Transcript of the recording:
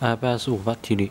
二百二十五发体力。